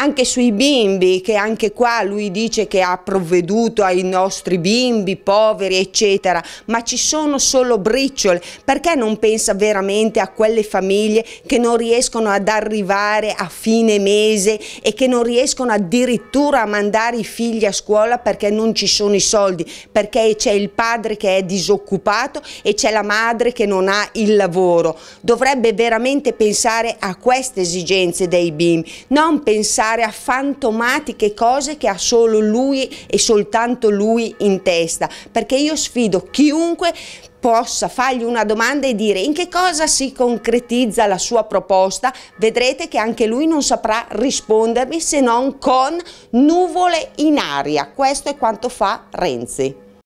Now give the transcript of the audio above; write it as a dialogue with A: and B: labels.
A: anche sui bimbi, che anche qua lui dice che ha provveduto ai nostri bimbi poveri, eccetera, ma ci sono solo briciole, perché non pensa veramente a quelle famiglie che non riescono ad arrivare a fine mese e che non riescono addirittura a mandare i figli a scuola perché non ci sono i soldi, perché c'è il padre che è disoccupato e c'è la madre che non ha il lavoro. Dovrebbe veramente pensare a queste esigenze dei bimbi, non pensare pensare a fantomatiche cose che ha solo lui e soltanto lui in testa, perché io sfido chiunque possa fargli una domanda e dire in che cosa si concretizza la sua proposta, vedrete che anche lui non saprà rispondermi se non con nuvole in aria. Questo è quanto fa
B: Renzi.